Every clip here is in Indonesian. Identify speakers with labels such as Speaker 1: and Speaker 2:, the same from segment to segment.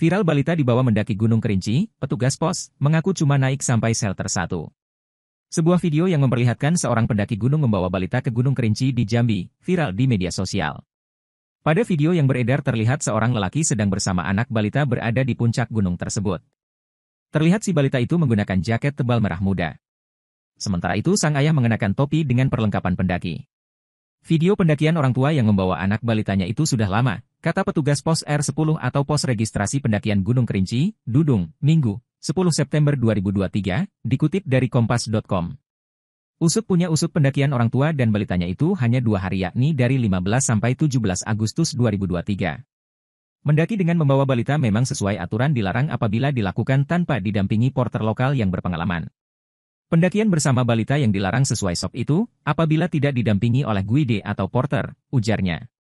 Speaker 1: Viral balita dibawa mendaki Gunung Kerinci, petugas pos, mengaku cuma naik sampai shelter 1. Sebuah video yang memperlihatkan seorang pendaki gunung membawa balita ke Gunung Kerinci di Jambi, viral di media sosial. Pada video yang beredar terlihat seorang lelaki sedang bersama anak balita berada di puncak gunung tersebut. Terlihat si balita itu menggunakan jaket tebal merah muda. Sementara itu sang ayah mengenakan topi dengan perlengkapan pendaki. Video pendakian orang tua yang membawa anak balitanya itu sudah lama, Kata petugas pos R10 atau pos registrasi pendakian Gunung Kerinci, Dudung, Minggu, 10 September 2023, dikutip dari kompas.com. Usut punya usut pendakian orang tua dan balitanya itu hanya dua hari yakni dari 15 sampai 17 Agustus 2023. Mendaki dengan membawa balita memang sesuai aturan dilarang apabila dilakukan tanpa didampingi porter lokal yang berpengalaman. Pendakian bersama balita yang dilarang sesuai SOP itu, apabila tidak didampingi oleh guide atau porter, ujarnya.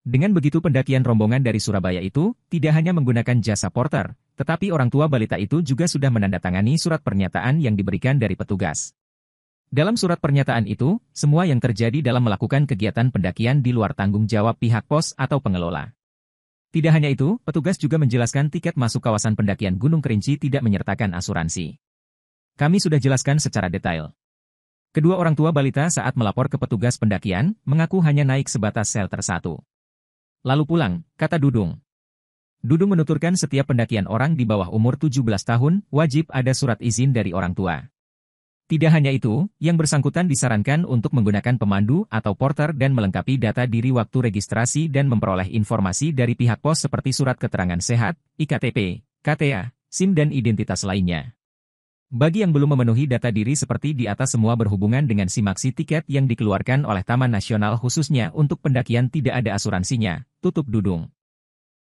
Speaker 1: Dengan begitu pendakian rombongan dari Surabaya itu, tidak hanya menggunakan jasa porter, tetapi orang tua balita itu juga sudah menandatangani surat pernyataan yang diberikan dari petugas. Dalam surat pernyataan itu, semua yang terjadi dalam melakukan kegiatan pendakian di luar tanggung jawab pihak pos atau pengelola. Tidak hanya itu, petugas juga menjelaskan tiket masuk kawasan pendakian Gunung Kerinci tidak menyertakan asuransi. Kami sudah jelaskan secara detail. Kedua orang tua balita saat melapor ke petugas pendakian, mengaku hanya naik sebatas shelter satu. Lalu pulang, kata Dudung. Dudung menuturkan setiap pendakian orang di bawah umur 17 tahun, wajib ada surat izin dari orang tua. Tidak hanya itu, yang bersangkutan disarankan untuk menggunakan pemandu atau porter dan melengkapi data diri waktu registrasi dan memperoleh informasi dari pihak pos seperti surat keterangan sehat, IKTP, KTA, SIM dan identitas lainnya. Bagi yang belum memenuhi data diri seperti di atas semua berhubungan dengan simaksi tiket yang dikeluarkan oleh Taman Nasional khususnya untuk pendakian tidak ada asuransinya, tutup dudung.